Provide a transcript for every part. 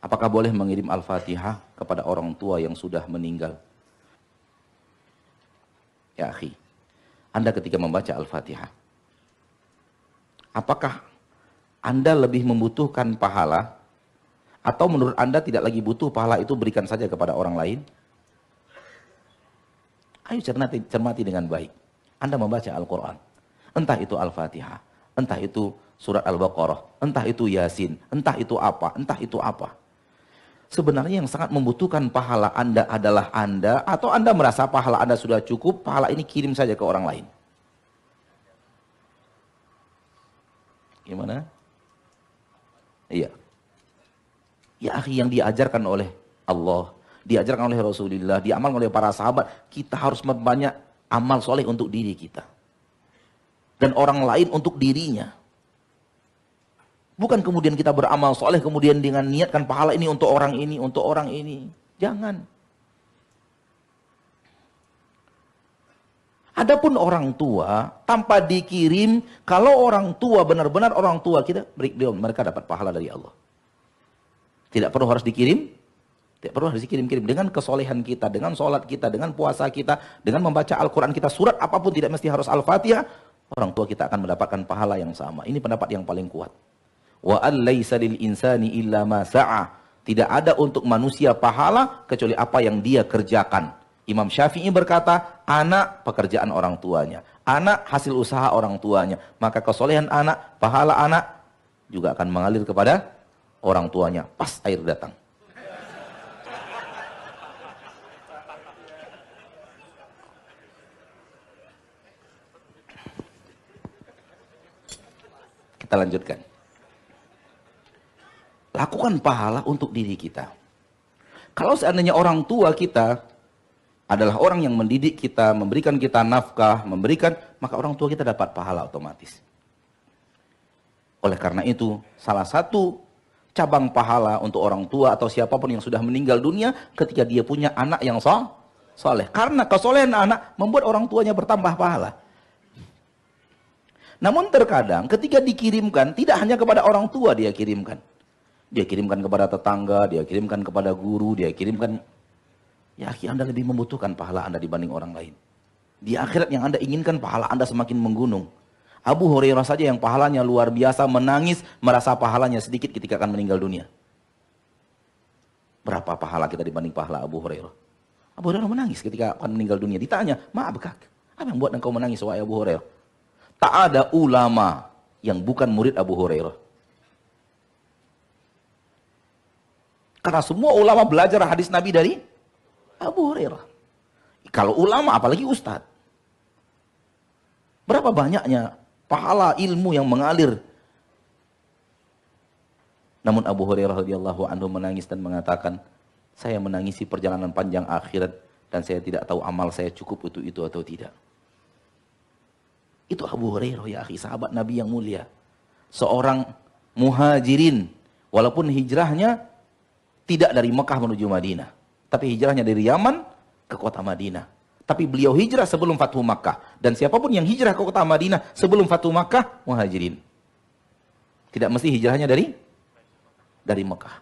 Apakah boleh mengirim Al-Fatihah kepada orang tua yang sudah meninggal? Ya, akhi. Anda ketika membaca Al-Fatihah. Apakah Anda lebih membutuhkan pahala atau menurut Anda tidak lagi butuh pahala itu berikan saja kepada orang lain? Ayo cermati, cermati dengan baik. Anda membaca Al-Quran. Entah itu Al-Fatihah, entah itu surat Al-Baqarah, entah itu Yasin, entah itu apa, entah itu apa sebenarnya yang sangat membutuhkan pahala Anda adalah Anda atau Anda merasa pahala Anda sudah cukup, pahala ini kirim saja ke orang lain. Gimana? Iya. Ya akhi yang diajarkan oleh Allah, diajarkan oleh Rasulullah, diamalkan oleh para sahabat, kita harus memperbanyak amal soleh untuk diri kita. Dan orang lain untuk dirinya. Bukan kemudian kita beramal soleh, kemudian dengan niatkan pahala ini untuk orang ini, untuk orang ini. Jangan. Adapun orang tua, tanpa dikirim, kalau orang tua benar-benar orang tua kita, mereka dapat pahala dari Allah. Tidak perlu harus dikirim, tidak perlu harus dikirim-kirim. Dengan kesolehan kita, dengan sholat kita, dengan puasa kita, dengan membaca Al-Quran kita, surat apapun tidak mesti harus Al-Fatihah, orang tua kita akan mendapatkan pahala yang sama. Ini pendapat yang paling kuat. Wa allaisa lil insani illa ma Tidak ada untuk manusia pahala kecuali apa yang dia kerjakan. Imam Syafi'i berkata, anak pekerjaan orang tuanya. Anak hasil usaha orang tuanya. Maka kesolehan anak, pahala anak juga akan mengalir kepada orang tuanya. Pas air datang. Kita lanjutkan lakukan pahala untuk diri kita. Kalau seandainya orang tua kita adalah orang yang mendidik kita, memberikan kita nafkah, memberikan, maka orang tua kita dapat pahala otomatis. Oleh karena itu, salah satu cabang pahala untuk orang tua atau siapapun yang sudah meninggal dunia ketika dia punya anak yang so soleh. Karena kesolehan anak membuat orang tuanya bertambah pahala. Namun terkadang ketika dikirimkan, tidak hanya kepada orang tua dia kirimkan. Dia kirimkan kepada tetangga, dia kirimkan kepada guru, dia kirimkan. Ya Anda lebih membutuhkan pahala Anda dibanding orang lain. Di akhirat yang Anda inginkan pahala Anda semakin menggunung. Abu Hurairah saja yang pahalanya luar biasa menangis merasa pahalanya sedikit ketika akan meninggal dunia. Berapa pahala kita dibanding pahala Abu Hurairah? Abu Hurairah menangis ketika akan meninggal dunia. Ditanya, maaf kak, apa yang buat engkau menangis wahai Abu Hurairah? Tak ada ulama yang bukan murid Abu Hurairah. Karena semua ulama belajar hadis Nabi dari Abu Hurairah. Kalau ulama apalagi ustadz. Berapa banyaknya pahala ilmu yang mengalir. Namun Abu Hurairah radhiyallahu anhu menangis dan mengatakan, "Saya menangisi perjalanan panjang akhirat dan saya tidak tahu amal saya cukup untuk itu atau tidak." Itu Abu Hurairah ya akhi, sahabat Nabi yang mulia. Seorang muhajirin walaupun hijrahnya tidak dari Mekah menuju Madinah. Tapi hijrahnya dari Yaman ke kota Madinah. Tapi beliau hijrah sebelum Fatuh Makkah. Dan siapapun yang hijrah ke kota Madinah sebelum Fatuh Makkah, muhajirin. Tidak mesti hijrahnya dari dari Mekah.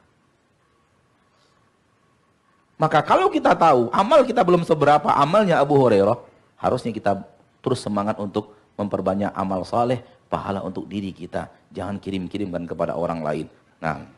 Maka kalau kita tahu amal kita belum seberapa amalnya Abu Hurairah, harusnya kita terus semangat untuk memperbanyak amal saleh, pahala untuk diri kita. Jangan kirim-kirimkan kepada orang lain. Nah,